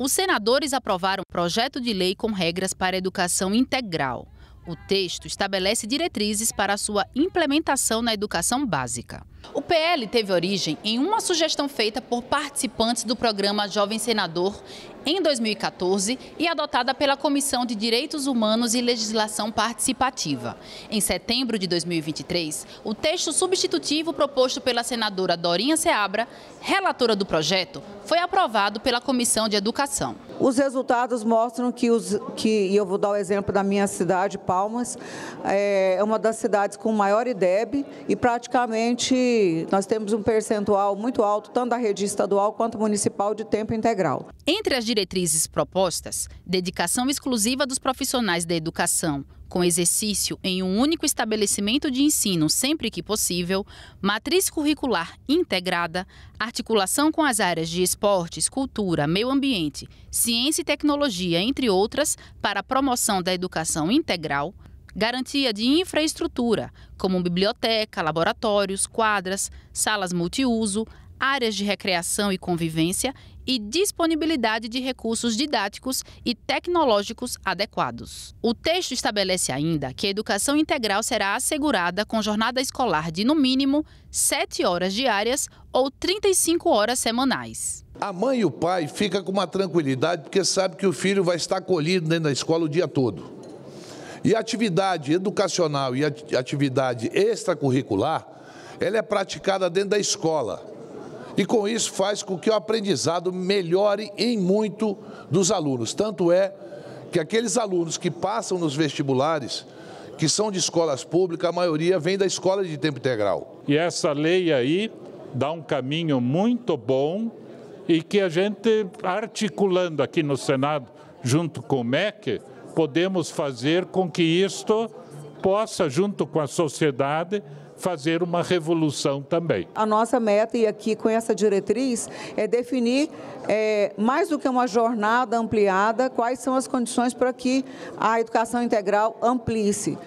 Os senadores aprovaram um projeto de lei com regras para a educação integral. O texto estabelece diretrizes para sua implementação na educação básica. O PL teve origem em uma sugestão feita por participantes do programa Jovem Senador em 2014 e adotada pela Comissão de Direitos Humanos e Legislação Participativa. Em setembro de 2023, o texto substitutivo proposto pela senadora Dorinha Seabra, relatora do projeto, foi aprovado pela Comissão de Educação. Os resultados mostram que, os, que e eu vou dar o exemplo da minha cidade, Palmas, é, é uma das cidades com maior IDEB e praticamente nós temos um percentual muito alto, tanto da rede estadual quanto municipal, de tempo integral. Entre as diretrizes propostas, dedicação exclusiva dos profissionais da educação, com exercício em um único estabelecimento de ensino sempre que possível, matriz curricular integrada, articulação com as áreas de esportes, cultura, meio ambiente, ciência e tecnologia, entre outras, para a promoção da educação integral, garantia de infraestrutura, como biblioteca, laboratórios, quadras, salas multiuso, áreas de recreação e convivência e disponibilidade de recursos didáticos e tecnológicos adequados. O texto estabelece ainda que a educação integral será assegurada com jornada escolar de, no mínimo, 7 horas diárias ou 35 horas semanais. A mãe e o pai ficam com uma tranquilidade porque sabe que o filho vai estar acolhido dentro da escola o dia todo. E a atividade educacional e a atividade extracurricular, ela é praticada dentro da escola. E com isso faz com que o aprendizado melhore em muito dos alunos. Tanto é que aqueles alunos que passam nos vestibulares, que são de escolas públicas, a maioria vem da escola de tempo integral. E essa lei aí dá um caminho muito bom e que a gente, articulando aqui no Senado, junto com o MEC, podemos fazer com que isto possa, junto com a sociedade, fazer uma revolução também. A nossa meta, e aqui com essa diretriz, é definir, é, mais do que uma jornada ampliada, quais são as condições para que a educação integral amplie-se.